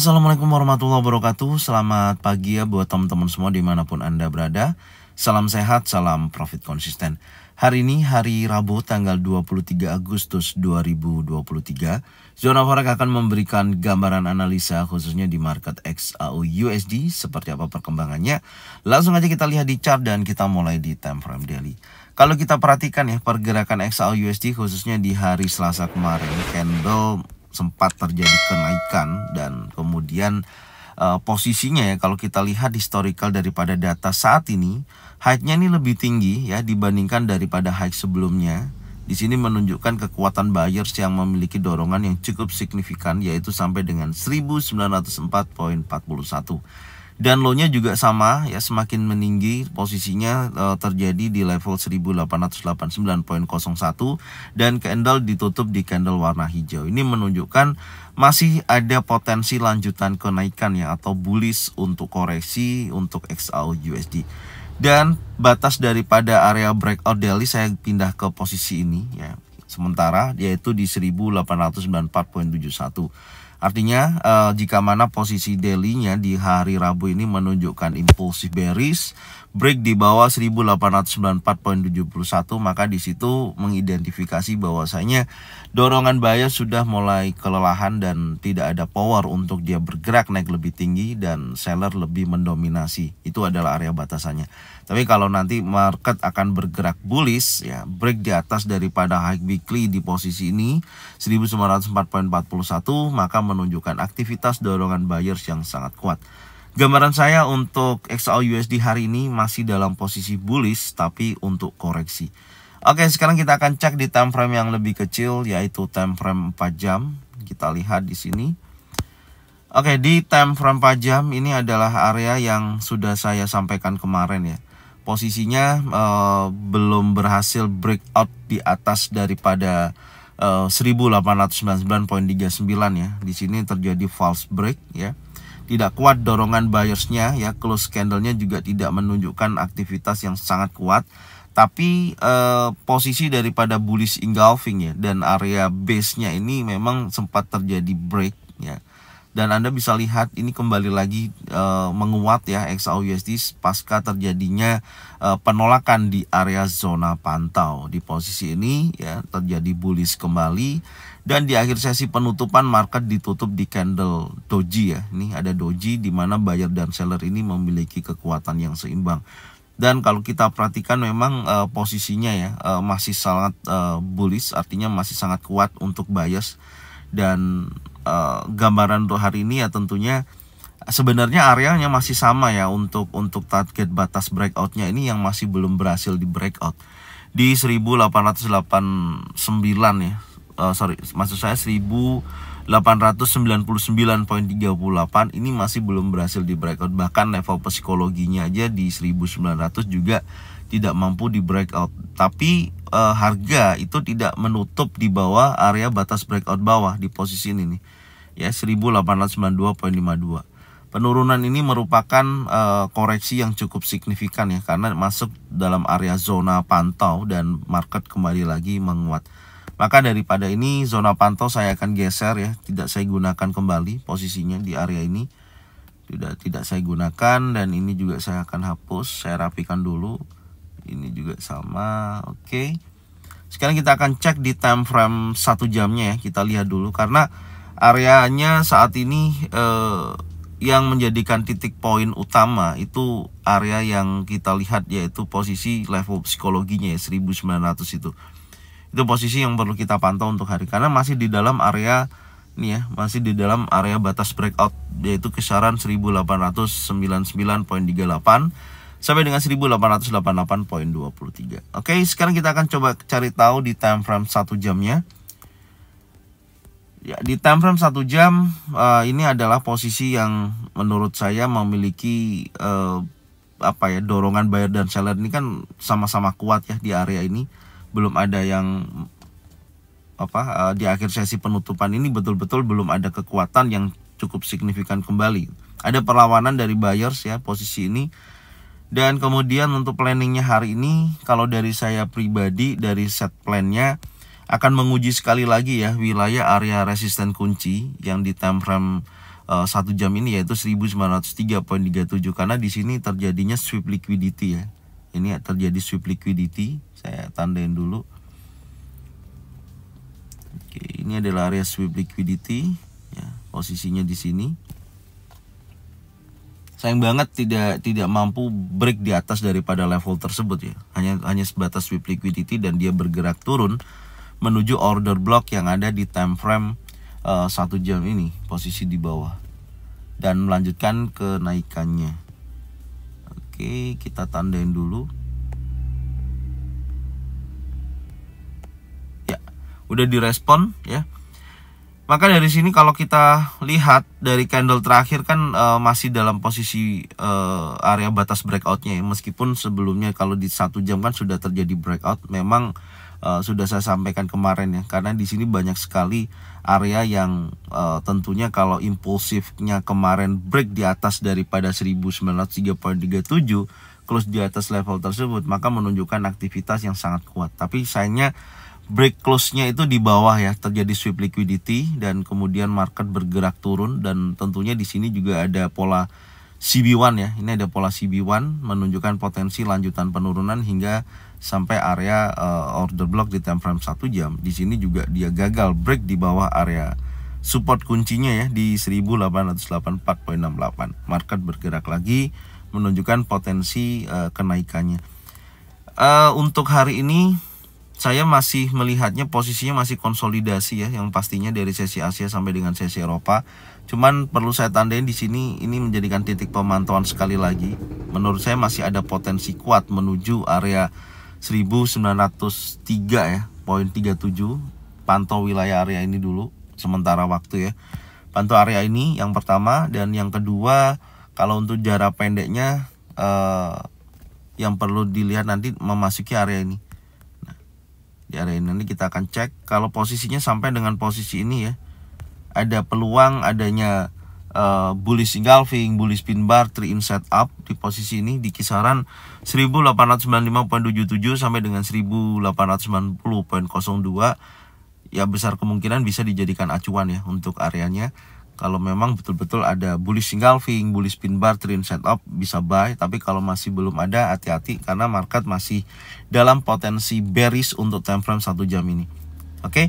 Assalamualaikum warahmatullahi wabarakatuh Selamat pagi ya buat teman-teman semua dimanapun Anda berada Salam sehat, salam profit konsisten Hari ini hari Rabu tanggal 23 Agustus 2023 Zona Forex akan memberikan gambaran analisa khususnya di market XAU USD Seperti apa perkembangannya Langsung aja kita lihat di chart dan kita mulai di time frame daily Kalau kita perhatikan ya pergerakan XAU USD khususnya di hari Selasa kemarin Candle sempat terjadi kenaikan dan kemudian uh, posisinya ya kalau kita lihat historical daripada data saat ini high-nya ini lebih tinggi ya dibandingkan daripada high sebelumnya. Di sini menunjukkan kekuatan buyers yang memiliki dorongan yang cukup signifikan yaitu sampai dengan 1904.41 dan low-nya juga sama ya semakin meninggi posisinya e, terjadi di level 1889.01 dan candle ditutup di candle warna hijau ini menunjukkan masih ada potensi lanjutan kenaikan ya atau bullish untuk koreksi untuk XAU USD dan batas daripada area breakout daily saya pindah ke posisi ini ya sementara yaitu di 1894.71 Artinya uh, jika mana posisi daily-nya di hari Rabu ini menunjukkan impulsif bearish, break di bawah 1894.71 maka di situ mengidentifikasi bahwasanya dorongan buyer sudah mulai kelelahan dan tidak ada power untuk dia bergerak naik lebih tinggi dan seller lebih mendominasi. Itu adalah area batasannya. Tapi kalau nanti market akan bergerak bullish ya, break di atas daripada high weekly di posisi ini 1904.41 maka menunjukkan aktivitas dorongan buyers yang sangat kuat. Gambaran saya untuk XAU USD hari ini masih dalam posisi bullish tapi untuk koreksi. Oke, sekarang kita akan cek di time frame yang lebih kecil yaitu time frame 4 jam. Kita lihat di sini. Oke, di time frame 4 jam ini adalah area yang sudah saya sampaikan kemarin ya. Posisinya eh, belum berhasil breakout di atas daripada eh, 1899.39 ya. Di sini terjadi false break ya tidak kuat dorongan buyersnya ya close candlenya juga tidak menunjukkan aktivitas yang sangat kuat tapi eh, posisi daripada bullish engulfing ya dan area base-nya ini memang sempat terjadi break ya dan Anda bisa lihat ini kembali lagi e, menguat ya USD pasca terjadinya e, penolakan di area zona pantau. Di posisi ini ya terjadi bullish kembali dan di akhir sesi penutupan market ditutup di candle doji ya. Ini ada doji di mana buyer dan seller ini memiliki kekuatan yang seimbang. Dan kalau kita perhatikan memang e, posisinya ya e, masih sangat e, bullish artinya masih sangat kuat untuk buyers dan uh, gambaran untuk hari ini ya tentunya sebenarnya areanya masih sama ya untuk untuk target batas breakoutnya ini yang masih belum berhasil di breakout di 1889 ya uh, sorry maksud saya 1899.38 ini masih belum berhasil di breakout bahkan level psikologinya aja di 1900 juga tidak mampu di breakout. Tapi uh, harga itu tidak menutup di bawah area batas breakout bawah di posisi ini nih. Ya 1892.52. Penurunan ini merupakan uh, koreksi yang cukup signifikan ya karena masuk dalam area zona pantau dan market kembali lagi menguat. Maka daripada ini zona pantau saya akan geser ya, tidak saya gunakan kembali posisinya di area ini. Tidak tidak saya gunakan dan ini juga saya akan hapus, saya rapikan dulu ini juga sama oke okay. sekarang kita akan cek di time frame satu jamnya ya kita lihat dulu karena areanya saat ini eh, yang menjadikan titik poin utama itu area yang kita lihat yaitu posisi level psikologinya ya 1900 itu itu posisi yang perlu kita pantau untuk hari karena masih di dalam area ini ya masih di dalam area batas breakout yaitu kisaran 1899.38 sampai dengan 1888.23. Oke, sekarang kita akan coba cari tahu di time frame 1 jamnya. Ya, di time frame 1 jam uh, ini adalah posisi yang menurut saya memiliki uh, apa ya, dorongan buyer dan seller ini kan sama-sama kuat ya di area ini. Belum ada yang apa uh, di akhir sesi penutupan ini betul-betul belum ada kekuatan yang cukup signifikan kembali. Ada perlawanan dari buyers ya posisi ini dan kemudian untuk planningnya hari ini, kalau dari saya pribadi, dari set plannya akan menguji sekali lagi ya wilayah area resisten kunci yang di time frame eh, satu jam ini yaitu 1903.37 karena di sini terjadinya sweep liquidity ya. Ini terjadi sweep liquidity, saya tandain dulu. Oke, ini adalah area sweep liquidity ya, posisinya di sini sayang banget tidak tidak mampu break di atas daripada level tersebut ya. Hanya hanya sebatas sweep liquidity dan dia bergerak turun menuju order block yang ada di time frame eh, satu jam ini posisi di bawah dan melanjutkan kenaikannya. Oke, kita tandain dulu. Ya, udah direspon ya. Maka dari sini kalau kita lihat dari candle terakhir kan e, masih dalam posisi e, area batas breakoutnya ya. Meskipun sebelumnya kalau di satu jam kan sudah terjadi breakout, memang e, sudah saya sampaikan kemarin ya. Karena di sini banyak sekali area yang e, tentunya kalau impulsifnya kemarin break di atas daripada 1937 close di atas level tersebut, maka menunjukkan aktivitas yang sangat kuat. Tapi sayangnya break close-nya itu di bawah ya terjadi sweep liquidity dan kemudian market bergerak turun dan tentunya di sini juga ada pola CB1 ya ini ada pola CB1 menunjukkan potensi lanjutan penurunan hingga sampai area uh, order block di time frame 1 jam di sini juga dia gagal break di bawah area support kuncinya ya di 1884.68 market bergerak lagi menunjukkan potensi uh, kenaikannya uh, untuk hari ini saya masih melihatnya posisinya masih konsolidasi ya yang pastinya dari sesi Asia sampai dengan sesi Eropa. Cuman perlu saya tandain di sini ini menjadikan titik pemantauan sekali lagi. Menurut saya masih ada potensi kuat menuju area 1903 ya, poin 37. Pantau wilayah area ini dulu sementara waktu ya. Pantau area ini yang pertama dan yang kedua kalau untuk jarak pendeknya eh, yang perlu dilihat nanti memasuki area ini di area ini nanti kita akan cek kalau posisinya sampai dengan posisi ini ya ada peluang adanya uh, bullish engulfing, bullish pin bar, three in setup di posisi ini di kisaran 1895.77 sampai dengan 1890.02 ya besar kemungkinan bisa dijadikan acuan ya untuk areanya kalau memang betul-betul ada bullish engulfing, bullish pin bar, trend setup bisa buy, tapi kalau masih belum ada hati-hati karena market masih dalam potensi bearish untuk time frame 1 jam ini. Oke. Okay?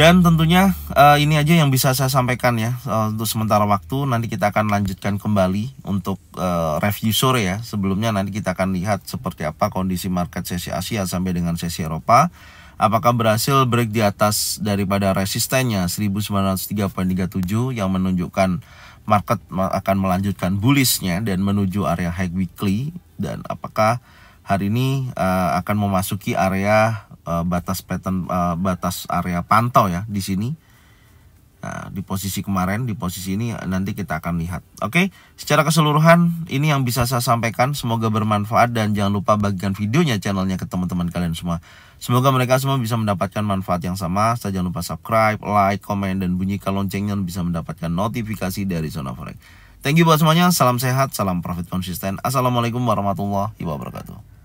Dan tentunya uh, ini aja yang bisa saya sampaikan ya uh, untuk sementara waktu. Nanti kita akan lanjutkan kembali untuk uh, review sore ya. Sebelumnya nanti kita akan lihat seperti apa kondisi market sesi Asia sampai dengan sesi Eropa apakah berhasil break di atas daripada resistennya 1903.37 yang menunjukkan market akan melanjutkan bullishnya dan menuju area high weekly dan apakah hari ini uh, akan memasuki area uh, batas pattern uh, batas area pantau ya di sini Nah, di posisi kemarin, di posisi ini eh, nanti kita akan lihat. Oke, secara keseluruhan ini yang bisa saya sampaikan. Semoga bermanfaat dan jangan lupa bagikan videonya channelnya ke teman-teman kalian semua. Semoga mereka semua bisa mendapatkan manfaat yang sama. Saya jangan lupa subscribe, like, komen, dan bunyikan loncengnya bisa mendapatkan notifikasi dari Zona Forex. Thank you buat semuanya. Salam sehat, salam profit konsisten. Assalamualaikum warahmatullahi wabarakatuh.